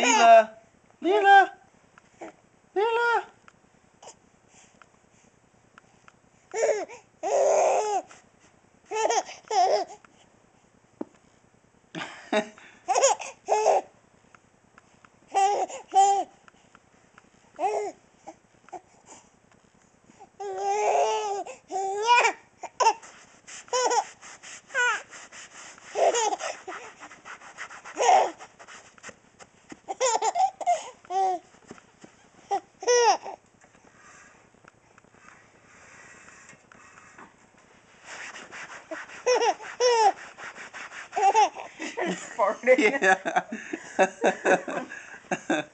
妮娜，妮娜。farting. Yeah.